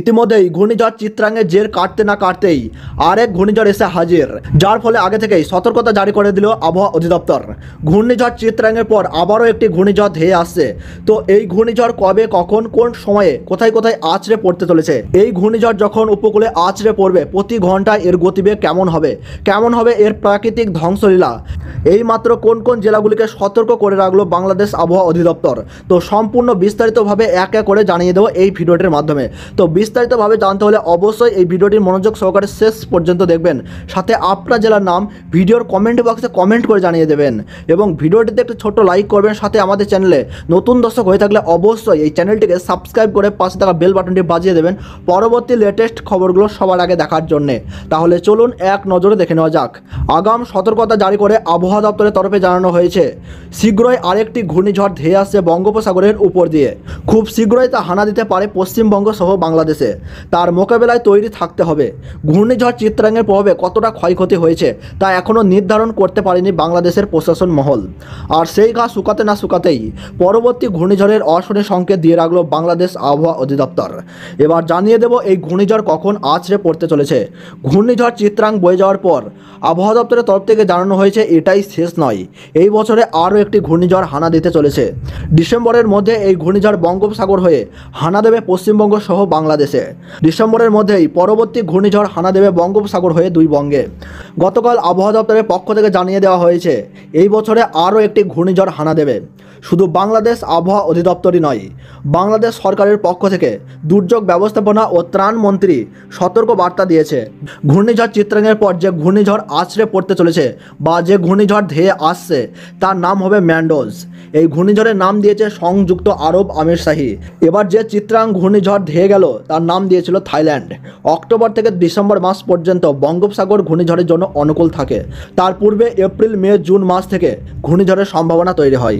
ইতিমধ্যেই ঘূর্ণিঝড় চিত্রাঙ্গের জের কাটতে না কাটতেই আরেক ঘূর্ণিঝড় এসে হাজির যার ফলে আগে থেকেই সতর্কতা জারি করে দিল আবহাওয়া অধিদপ্তর ঘূর্ণিঝড় চিত্রাঙ্গের পর আবারও একটি ঘূর্ণিঝড় ধেয়ে আসছে তো এই ঘূর্ণিঝড় কবে কখন কোন সময়ে কোথায় কোথায় আঁচড়ে পড়তে চলেছে এই ঘূর্ণিঝড় যখন উপকূলে আঁচড়ে পড়বে প্রতি ঘন্টায় এর গতিবেগ কেমন হবে কেমন হবে এর প্রাকৃতিক ধ্বংসলীলা এই মাত্র কোন কোন জেলাগুলিকে সতর্ক করে রাখলো বাংলাদেশ আবহাওয়া অধিদপ্তর তো সম্পূর্ণ বিস্তারিতভাবে এক এক করে জানিয়ে দেবো এই ভিডিওটির মাধ্যমে তো বিস্তারিতভাবে জানতে হলে অবশ্যই এই ভিডিওটির মনোযোগ সহকারে শেষ পর্যন্ত দেখবেন সাথে আপনার জেলার নাম ভিডিওর কমেন্ট বক্সে কমেন্ট করে জানিয়ে দেবেন এবং ভিডিওটিতে একটু ছোট্ট লাইক করবেন সাথে আমাদের চ্যানেলে নতুন দর্শক হয়ে থাকলে অবশ্যই এই চ্যানেলটিকে সাবস্ক্রাইব করে পাশে থাকা বেল বাটনটি বাজিয়ে দেবেন পরবর্তী লেটেস্ট খবরগুলো সবার আগে দেখার জন্যে তাহলে চলুন এক নজরে দেখে নেওয়া যাক আগাম সতর্কতা জারি করে আবহাওয়া দপ্তরের তরফে জানানো হয়েছে শীঘ্রই আরেকটি ঘূর্ণিঝড় ধেয়ে আসছে বঙ্গোপসাগরের উপর দিয়ে খুব শীঘ্রই তা হানা দিতে পারে পশ্চিমবঙ্গ সহ বাংলাদেশে তার মোকাবেলায় তৈরি থাকতে হবে ঘূর্ণিঝড় চিত্রাঙ্গের প্রভাবে কতটা ক্ষয়ক্ষতি হয়েছে তা এখনও নির্ধারণ করতে পারেনি বাংলাদেশের প্রশাসন মহল আর সেই ঘাস শুকাতে না শুকাতেই পরবর্তী ঘূর্ণিঝড়ের অশনে সংকেত দিয়ে রাখলো বাংলাদেশ আবহাওয়া অধিদপ্তর এবার জানিয়ে দেব এই ঘূর্ণিঝড় কখন আছড়ে পড়তে চলেছে ঘূর্ণিঝড় চিত্রাং বয়ে যাওয়ার পর আবহাওয়া দপ্তরের তরফ থেকে জানানো হয়েছে এটাই শেষ নয় এই বছরে আরও একটি ঘূর্ণিঝড় হানা দিতে চলেছে ডিসেম্বরের মধ্যে এই ঘূর্ণিঝড় বঙ্গোপসাগর হয়ে হানা দেবে পশ্চিমবঙ্গ সহ বাংলাদেশে ডিসেম্বরের মধ্যেই পরবর্তী ঘূর্ণিঝড় হানা দেবে বঙ্গোপসাগর হয়ে দুই বঙ্গে গতকাল আবহাওয়া দপ্তরের পক্ষ থেকে জানিয়ে দেওয়া হয়েছে এই বছরে আরও একটি ঘূর্ণিঝড় হানা দেবে শুধু বাংলাদেশ আবহাওয়া অধিদপ্তরই নয় বাংলাদেশ সরকারের পক্ষ থেকে দুর্যোগ ব্যবস্থাপনা ও ত্রাণ মন্ত্রী সতর্ক বার্তা দিয়েছে ঘূর্ণিঝড় চিত্রাঙ্গের পর যে ঘূর্ণিঝড় আছড়ে পড়তে চলেছে বা যে ঘূর্ণিঝড় ধেয়ে আসছে তার নাম হবে ম্যান্ডোজ এই ঘূর্ণিঝড়ের নাম দিয়েছে সংযুক্ত আরব শাহী এবার যে চিত্রাং ঘূর্ণিঝড় ধেয়ে গেল তার নাম দিয়েছিল থাইল্যান্ড অক্টোবর থেকে ডিসেম্বর মাস পর্যন্ত বঙ্গোপসাগর ঘূর্ণিঝড়ের জন্য অনুকূল থাকে তার পূর্বে এপ্রিল মে জুন মাস থেকে ঘূর্ণিঝড়ের সম্ভাবনা তৈরি হয়